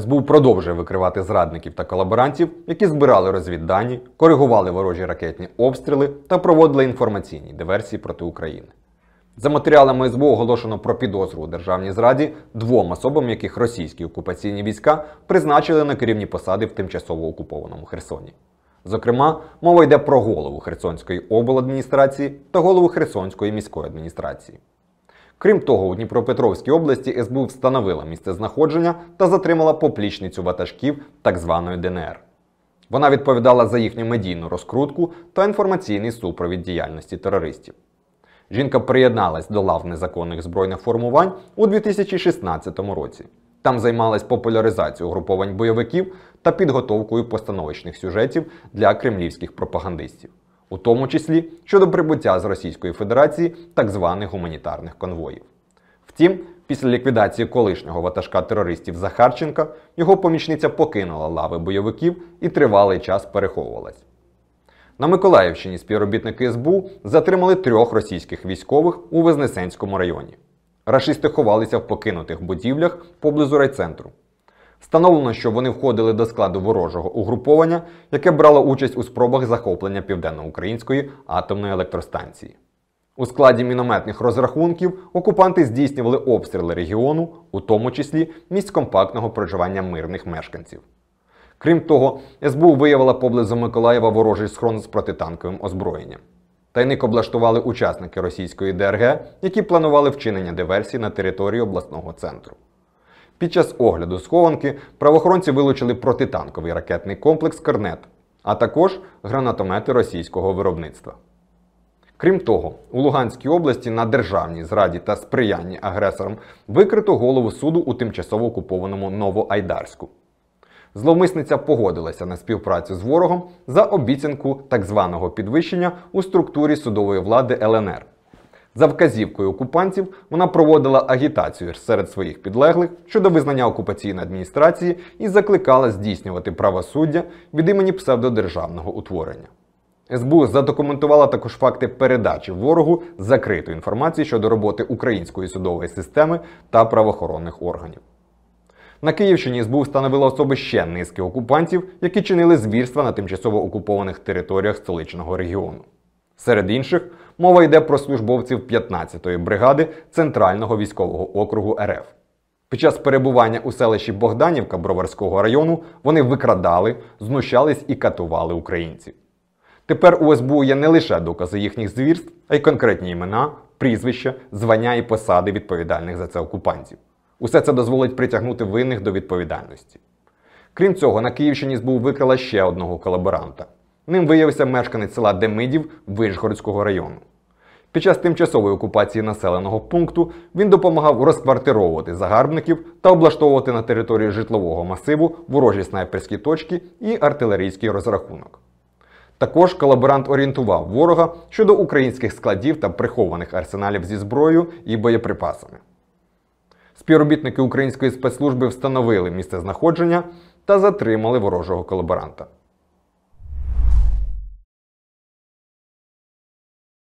СБУ продовжує викривати зрадників та колаборантів, які збирали розвіддані, коригували ворожі ракетні обстріли та проводили інформаційні диверсії проти України. За матеріалами СБУ оголошено про підозру у державній зраді двом особам, яких російські окупаційні війська призначили на керівні посади в тимчасово окупованому Херсоні. Зокрема, мова йде про голову Херсонської обладміністрації та голову Херсонської міської адміністрації. Крім того, у Дніпропетровській області СБУ встановила місце знаходження та затримала поплічницю ватажків так званої ДНР. Вона відповідала за їхню медійну розкрутку та інформаційний супровід діяльності терористів. Жінка приєдналась до лав незаконних збройних формувань у 2016 році. Там займалась популяризацією груповань бойовиків та підготовкою постановочних сюжетів для кремлівських пропагандистів у тому числі щодо прибуття з Російської Федерації так званих гуманітарних конвоїв. Втім, після ліквідації колишнього ватажка терористів Захарченка його помічниця покинула лави бойовиків і тривалий час переховувалась. На Миколаївщині співробітники СБУ затримали трьох російських військових у Вознесенському районі. Рашисти ховалися в покинутих будівлях поблизу райцентру. Встановлено, що вони входили до складу ворожого угруповання, яке брало участь у спробах захоплення південноукраїнської атомної електростанції. У складі мінометних розрахунків окупанти здійснювали обстріли регіону, у тому числі місць компактного проживання мирних мешканців. Крім того, СБУ виявила поблизу Миколаєва ворожий схрон з протитанковим озброєнням. Тайник облаштували учасники російської ДРГ, які планували вчинення диверсії на території обласного центру. Під час огляду схованки правоохоронці вилучили протитанковий ракетний комплекс Кернет, а також гранатомети російського виробництва. Крім того, у Луганській області на державній зраді та сприянні агресорам викрито голову суду у тимчасово окупованому Новоайдарську. Зловмисниця погодилася на співпрацю з ворогом за обіцянку так званого підвищення у структурі судової влади ЛНР. За вказівкою окупантів вона проводила агітацію серед своїх підлеглих щодо визнання окупаційної адміністрації і закликала здійснювати правосуддя від імені псевдодержавного утворення. СБУ задокументувала також факти передачі ворогу закритої інформації щодо роботи української судової системи та правоохоронних органів. На Київщині СБУ встановило особи ще низки окупантів, які чинили звірства на тимчасово окупованих територіях столичного регіону. Серед інших мова йде про службовців 15-ї бригади Центрального військового округу РФ. Під час перебування у селищі Богданівка Броварського району вони викрадали, знущались і катували українців. Тепер у СБУ є не лише докази їхніх звірств, а й конкретні імена, прізвища, звання і посади відповідальних за це окупантів. Усе це дозволить притягнути винних до відповідальності. Крім цього, на Київщині СБУ викрила ще одного колаборанта Ним виявився мешканець села Демидів Вишгородського району. Під час тимчасової окупації населеного пункту він допомагав розквартировувати загарбників та облаштовувати на території житлового масиву ворожі снайперські точки і артилерійський розрахунок. Також колаборант орієнтував ворога щодо українських складів та прихованих арсеналів зі зброєю і боєприпасами. Співробітники української спецслужби встановили місце знаходження та затримали ворожого колаборанта.